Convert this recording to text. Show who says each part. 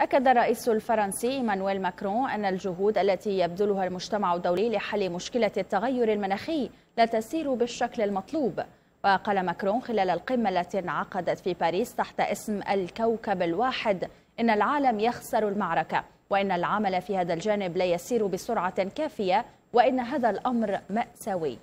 Speaker 1: أكد الرئيس الفرنسي إيمانويل ماكرون أن الجهود التي يبذلها المجتمع الدولي لحل مشكلة التغير المناخي لا تسير بالشكل المطلوب وقال ماكرون خلال القمة التي انعقدت في باريس تحت اسم الكوكب الواحد إن العالم يخسر المعركة وإن العمل في هذا الجانب لا يسير بسرعة كافية وإن هذا الأمر مأساوي